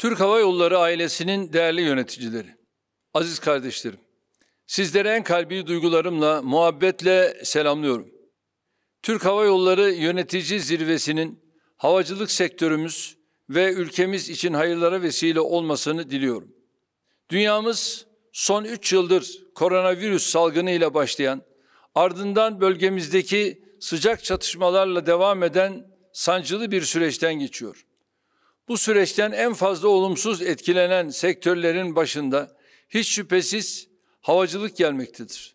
Türk Hava Yolları ailesinin değerli yöneticileri, aziz kardeşlerim, sizlere en kalbi duygularımla, muhabbetle selamlıyorum. Türk Hava Yolları Yönetici Zirvesi'nin havacılık sektörümüz ve ülkemiz için hayırlara vesile olmasını diliyorum. Dünyamız son 3 yıldır koronavirüs salgını ile başlayan, ardından bölgemizdeki sıcak çatışmalarla devam eden sancılı bir süreçten geçiyor. Bu süreçten en fazla olumsuz etkilenen sektörlerin başında hiç şüphesiz havacılık gelmektedir.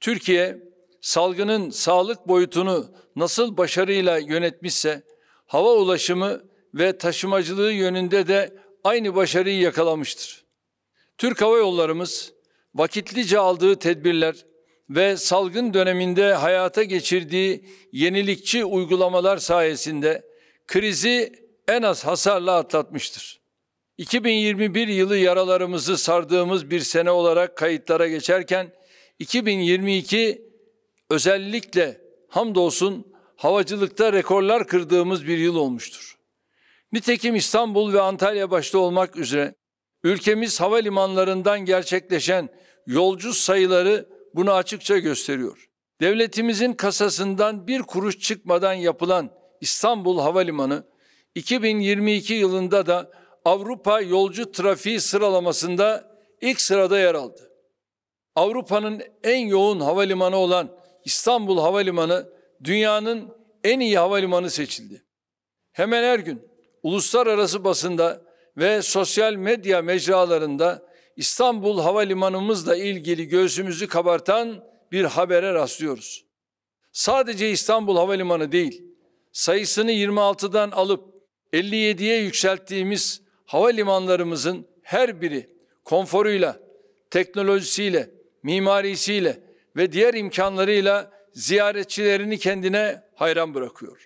Türkiye salgının sağlık boyutunu nasıl başarıyla yönetmişse hava ulaşımı ve taşımacılığı yönünde de aynı başarıyı yakalamıştır. Türk Hava Yollarımız vakitlice aldığı tedbirler ve salgın döneminde hayata geçirdiği yenilikçi uygulamalar sayesinde krizi en az hasarla atlatmıştır. 2021 yılı yaralarımızı sardığımız bir sene olarak kayıtlara geçerken 2022 özellikle hamdolsun havacılıkta rekorlar kırdığımız bir yıl olmuştur. Nitekim İstanbul ve Antalya başta olmak üzere ülkemiz havalimanlarından gerçekleşen yolcu sayıları bunu açıkça gösteriyor. Devletimizin kasasından bir kuruş çıkmadan yapılan İstanbul Havalimanı 2022 yılında da Avrupa yolcu trafiği sıralamasında ilk sırada yer aldı. Avrupa'nın en yoğun havalimanı olan İstanbul Havalimanı dünyanın en iyi havalimanı seçildi. Hemen her gün uluslararası basında ve sosyal medya mecralarında İstanbul Havalimanımızla ilgili göğsümüzü kabartan bir habere rastlıyoruz. Sadece İstanbul Havalimanı değil, sayısını 26'dan alıp 57'ye yükselttiğimiz havalimanlarımızın her biri konforuyla, teknolojisiyle, mimarisiyle ve diğer imkanlarıyla ziyaretçilerini kendine hayran bırakıyor.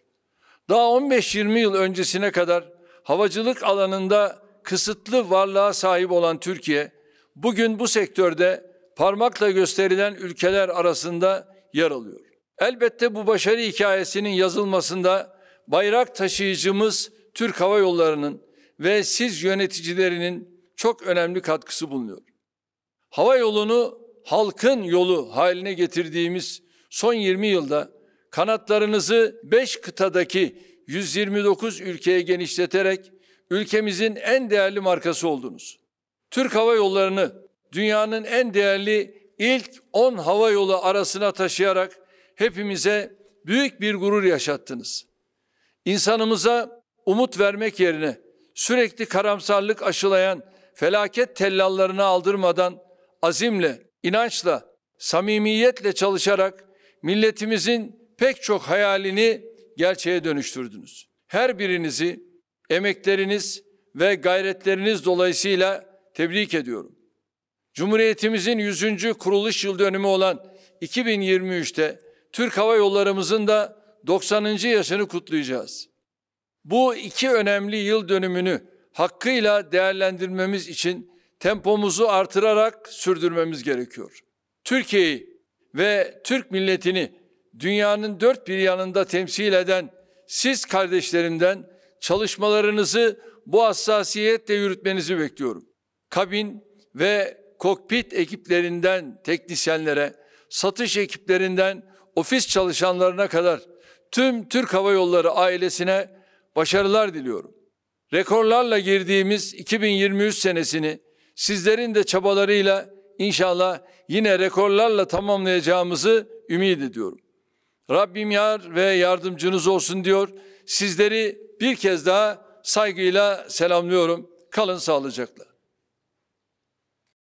Daha 15-20 yıl öncesine kadar havacılık alanında kısıtlı varlığa sahip olan Türkiye, bugün bu sektörde parmakla gösterilen ülkeler arasında yer alıyor. Elbette bu başarı hikayesinin yazılmasında bayrak taşıyıcımız Türk Hava Yolları'nın ve siz yöneticilerinin çok önemli katkısı bulunuyor. Hava yolunu halkın yolu haline getirdiğimiz son 20 yılda kanatlarınızı 5 kıtadaki 129 ülkeye genişleterek ülkemizin en değerli markası oldunuz. Türk Hava Yolları'nı dünyanın en değerli ilk 10 hava yolu arasına taşıyarak hepimize büyük bir gurur yaşattınız. İnsanımıza umut vermek yerine sürekli karamsarlık aşılayan felaket tellallarına aldırmadan azimle, inançla, samimiyetle çalışarak milletimizin pek çok hayalini gerçeğe dönüştürdünüz. Her birinizi emekleriniz ve gayretleriniz dolayısıyla tebrik ediyorum. Cumhuriyetimizin 100. kuruluş yıl dönümü olan 2023'te Türk Hava Yollarımızın da 90. yaşını kutlayacağız bu iki önemli yıl dönümünü hakkıyla değerlendirmemiz için tempomuzu artırarak sürdürmemiz gerekiyor. Türkiye'yi ve Türk milletini dünyanın dört bir yanında temsil eden siz kardeşlerimden çalışmalarınızı bu hassasiyetle yürütmenizi bekliyorum. Kabin ve kokpit ekiplerinden teknisyenlere, satış ekiplerinden ofis çalışanlarına kadar tüm Türk Hava Yolları ailesine başarılar diliyorum. Rekorlarla girdiğimiz 2023 senesini sizlerin de çabalarıyla inşallah yine rekorlarla tamamlayacağımızı ümit ediyorum. Rabbim yar ve yardımcınız olsun diyor. Sizleri bir kez daha saygıyla selamlıyorum. Kalın sağlıcakla.